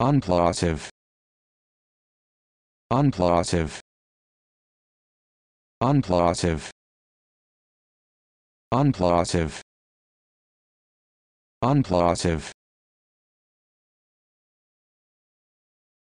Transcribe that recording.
unplausive unplausive unplausive unplausive unplausive